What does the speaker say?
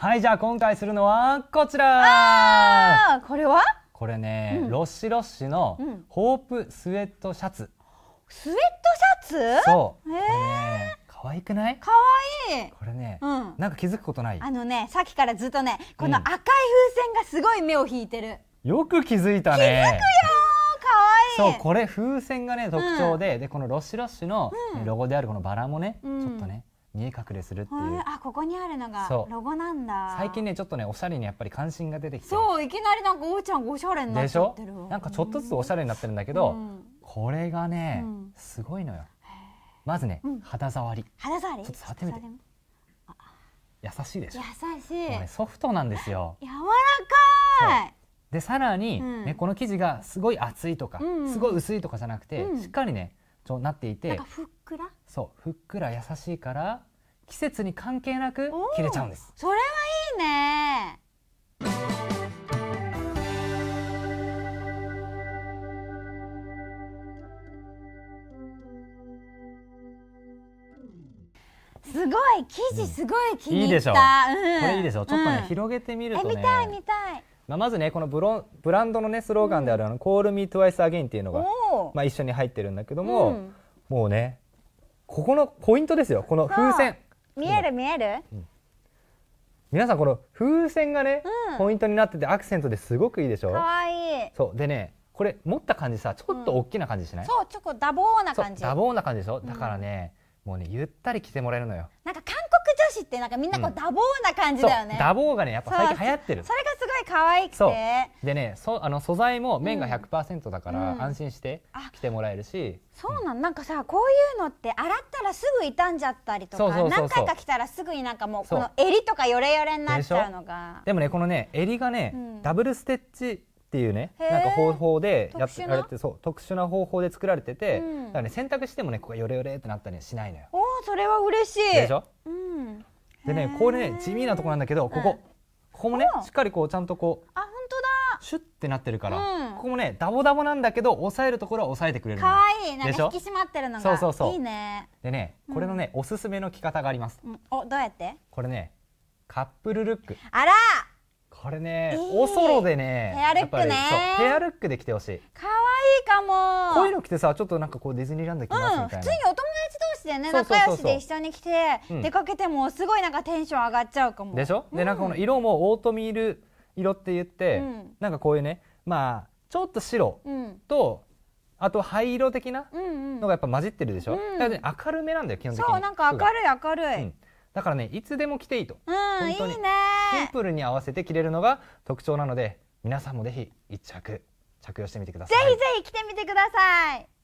はいじゃあ今回するのはこちらこれはこれね、うん、ロッシロッシのホープスウェットシャツ、うん、スウェットシャツそうえ可愛くない可愛いこれね、うん、なんか気づくことないあのねさっきからずっとねこの赤い風船がすごい目を引いてる、よく気づいたね気づくよ可愛いそうこれ風船がね特徴で、でこのロッシロッシのロゴであるこのバラもね、ちょっとね見え隠れするっていう。あ、ここにあるのがロゴなんだ。最近ね、ちょっとね、おしゃれにやっぱり関心が出てきて。そう、いきなりなんかおーちゃんおしゃれになっちゃってる。なんかちょっとずつおしゃれになってるんだけど、うん、これがね、うん、すごいのよ。まずね、うん、肌触り。肌触り。ちょっと触ってみて。優しいでしょ。優しい。ね、ソフトなんですよ。柔らかい。でさらにね、ねこの生地がすごい厚いとか、すごい薄いとかじゃなくて、しっかりねとなっていてふっくらそうふっくら優しいから季節に関係なく切れちゃうんですそれはいいねすごい生地すごい気に入った、いいでしょ、うん、これいいでしょちょっとね、うん、広げてみるとね見たい見たいまあ、まずねこのブロブランドのねスローガンであるあの「Call Me Twice Again」っていうのが、まあ、一緒に入ってるんだけども、もうねここのポイントですよこの風船見える見える、うん、皆さんこの風船がね、うん、ポイントになっててアクセントですごくいいでしょかわいいそうでねこれ持った感じさちょっと大きな感じしない、うん、そうちょっとダボーな感じダボーな感じでしょだからね、もうねゆったり着てもらえるのよなんか韓国女子ってなんかみんなこうダボーな感じだよね、ダボーがねやっぱ最近流行ってるそれがすい可愛くてでねそあの素材も綿が100%だから安心して着てもらえるし、そうなんなんかさこういうのって洗ったらすぐ傷んじゃったりとか何回か着たらすぐになんかもうこの襟とかヨレヨレになっちゃうのがでもねこのね襟がね、ダブルステッチっていうねなんか方法でやってられてそう特殊な方法で作られてて、うん、だからね洗濯してもねここがヨレヨレってなったりはしないのよおおそれは嬉しいでしょ、うん、でねこれね地味なとこなんだけどここ、ここもねしっかりこうちゃんとこうあ本当だシュってなってるから、うん、ここもねダボダボなんだけど抑えるところは抑えてくれるかわいいなんか引き締まってるのがそうそうそういいねでねこれのね、うん、おすすめの着方があります、うん、おどうやってこれねカップルルックあらこれね、えー、おそろでねヘアルックねヘアルックで着てほしいかわいいかもこういうの着てさちょっとなんかこうディズニーランド行ますみたいな、普通にお友達士でね仲良しで一緒に来て出かけてもすごいなんかテンション上がっちゃうかも。でしょ、うん、でなんかこの色もオートミール色って言って、うん、なんかこういうねまあちょっと白と、あと灰色的なのがやっぱ混じってるでしょ、うん、だから、ね、明るめなんだよ基本的にそうなんか明るい明るい、うん、だからねいつでも着ていいと、うん、いいねシンプルに合わせて着れるのが特徴なので皆さんもぜひ一着着用してみてくださいぜひぜひ着てみてください